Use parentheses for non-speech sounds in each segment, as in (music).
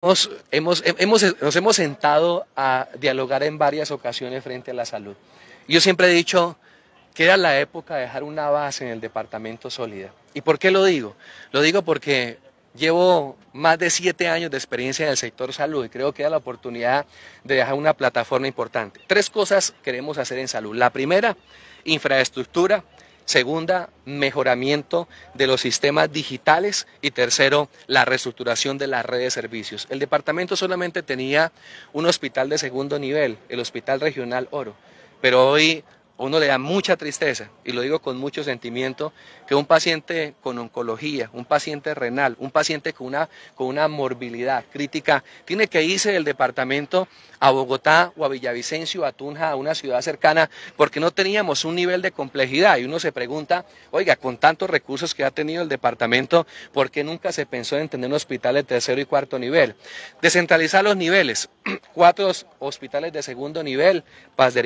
nos hemos sentado a dialogar en varias ocasiones frente a la salud. Yo siempre he dicho que era la época de dejar una base en el departamento sólida. ¿Y por qué lo digo? Lo digo porque llevo más de siete años de experiencia en el sector salud y creo que era la oportunidad de dejar una plataforma importante. Tres cosas queremos hacer en salud. La primera, infraestructura. Segunda, mejoramiento de los sistemas digitales. Y tercero, la reestructuración de la red de servicios. El departamento solamente tenía un hospital de segundo nivel, el Hospital Regional Oro. Pero hoy uno le da mucha tristeza, y lo digo con mucho sentimiento, que un paciente con oncología, un paciente renal, un paciente con una, morbilidad crítica, tiene que irse del departamento a Bogotá o a Villavicencio, a Tunja, a una ciudad cercana, porque no teníamos un nivel de complejidad. Y uno se pregunta, oiga, con tantos recursos que ha tenido el departamento, ¿por qué nunca se pensó en tener un hospital de tercero y cuarto nivel? Descentralizar los niveles, (clears throat) cuatro hospitales de segundo nivel, Paz de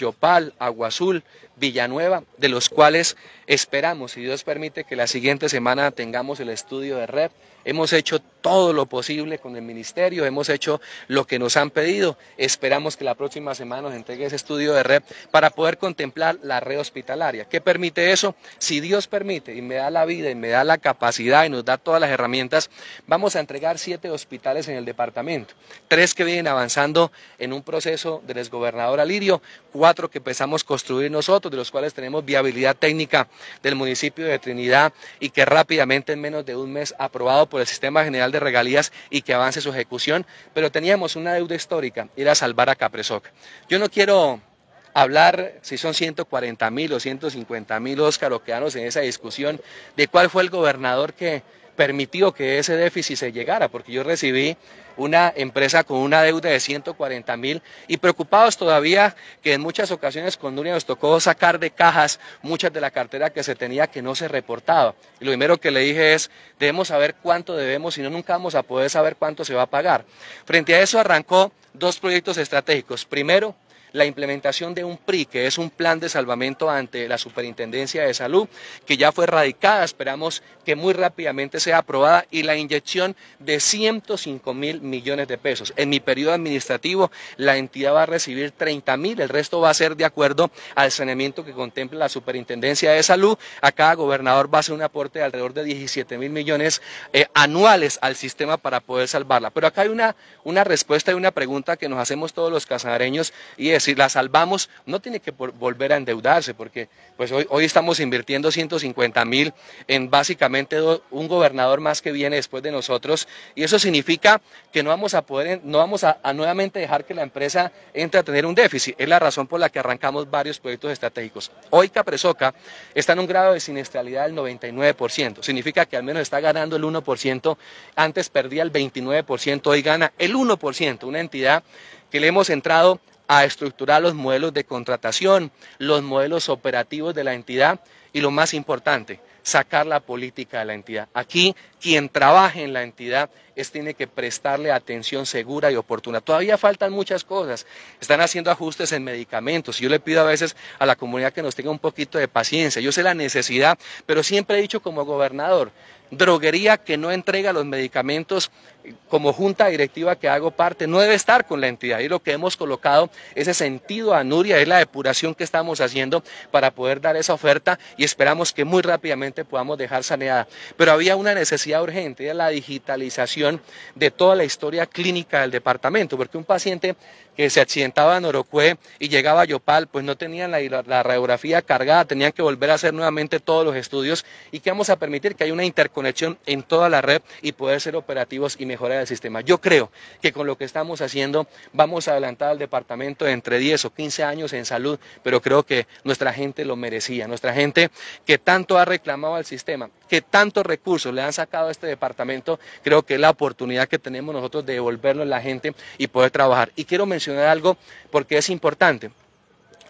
Yopal, Agua Azul, Villanueva, de los cuales esperamos, si Dios permite, que la siguiente semana tengamos el estudio de REP. Hemos hecho todo lo posible con el ministerio, hemos hecho lo que nos han pedido. Esperamos que la próxima semana nos entregue ese estudio de red para poder contemplar la red hospitalaria. ¿Qué permite eso? Si Dios permite y me da la vida y me da la capacidad y nos da todas las herramientas, vamos a entregar siete hospitales en el departamento. Tres que vienen avanzando en un proceso del desgobernador Alirio, cuatro que empezamos a construir nosotros, de los cuales tenemos viabilidad técnica del municipio de Trinidad y que rápidamente en menos de un mes aprobado por el Sistema General de regalías y que avance su ejecución, pero teníamos una deuda histórica, era salvar a Capresoc. Yo no quiero hablar si son 140 mil o 150 mil Óscar o quedarnos en esa discusión de cuál fue el gobernador que permitió que ese déficit se llegara, porque yo recibí una empresa con una deuda de 140 mil y preocupados todavía que en muchas ocasiones con Nuria nos tocó sacar de cajas muchas de la cartera que se tenía que no se reportaba. Y lo primero que le dije es, debemos saber cuánto debemos, si no nunca vamos a poder saber cuánto se va a pagar. Frente a eso arrancó dos proyectos estratégicos. Primero, la implementación de un PRI, que es un plan de salvamento ante la Superintendencia de Salud, que ya fue erradicada, esperamos que muy rápidamente sea aprobada, y la inyección de 105 mil millones de pesos. En mi periodo administrativo, la entidad va a recibir 30 mil, el resto va a ser de acuerdo al saneamiento que contempla la Superintendencia de Salud. A cada gobernador va a ser un aporte de alrededor de 17 mil millones eh, anuales al sistema para poder salvarla. Pero acá hay una, una respuesta y una pregunta que nos hacemos todos los casareños y es, si la salvamos, no tiene que volver a endeudarse, porque pues, hoy, estamos invirtiendo 150 mil en básicamente un gobernador más que viene después de nosotros, y eso significa que no vamos a poder, no vamos a, nuevamente dejar que la empresa entre a tener un déficit. Es la razón por la que arrancamos varios proyectos estratégicos. Hoy Capresoca está en un grado de siniestralidad del 99%, significa que al menos está ganando el 1%, antes perdía el 29%, hoy gana el 1%, una entidad que le hemos entrado a estructurar los modelos de contratación, los modelos operativos de la entidad y lo más importante, sacar la política de la entidad. Aquí quien trabaje en la entidad es, tiene que prestarle atención segura y oportuna. Todavía faltan muchas cosas. Están haciendo ajustes en medicamentos. Yo le pido a veces a la comunidad que nos tenga un poquito de paciencia. Yo sé la necesidad, pero siempre he dicho como gobernador, droguería que no entrega los medicamentos eh, como junta directiva que hago parte no debe estar con la entidad. Y lo que hemos colocado ese sentido a Nuria es la depuración que estamos haciendo para poder dar esa oferta y esperamos que muy rápidamente podamos dejar saneada. Pero había una necesidad urgente, era la digitalización de toda la historia clínica del departamento, porque un paciente que se accidentaba en Orocue y llegaba a Yopal, pues no tenían la, radiografía cargada, tenían que volver a hacer nuevamente todos los estudios y que vamos a permitir que haya una interconexión en toda la red y poder ser operativos y mejorar el sistema. Yo creo que con lo que estamos haciendo vamos a adelantar al departamento entre 10 o 15 años en salud, pero creo que nuestra gente lo merecía, nuestra gente que tanto ha reclamado al sistema, que tantos recursos le han sacado a este departamento, creo que es la oportunidad que tenemos nosotros de a la gente y poder trabajar. Y quiero mencionar algo porque es importante.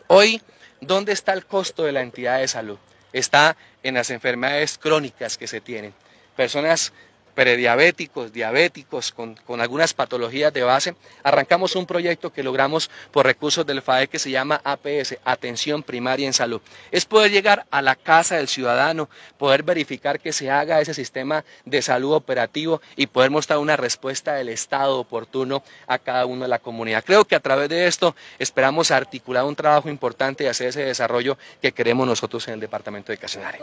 Hoy, ¿dónde está el costo de la entidad de salud? Está en las enfermedades crónicas que se tienen. Personas prediabéticos, diabéticos, con, algunas patologías de base, arrancamos un proyecto que logramos por recursos del FAE que se llama APS, Atención Primaria en Salud. Es poder llegar a la casa del ciudadano, poder verificar que se haga ese sistema de salud operativo y poder mostrar una respuesta del Estado oportuno a cada uno de la comunidad. Creo que a través de esto esperamos articular un trabajo importante y hacer ese desarrollo que queremos nosotros en el Departamento de Casanare.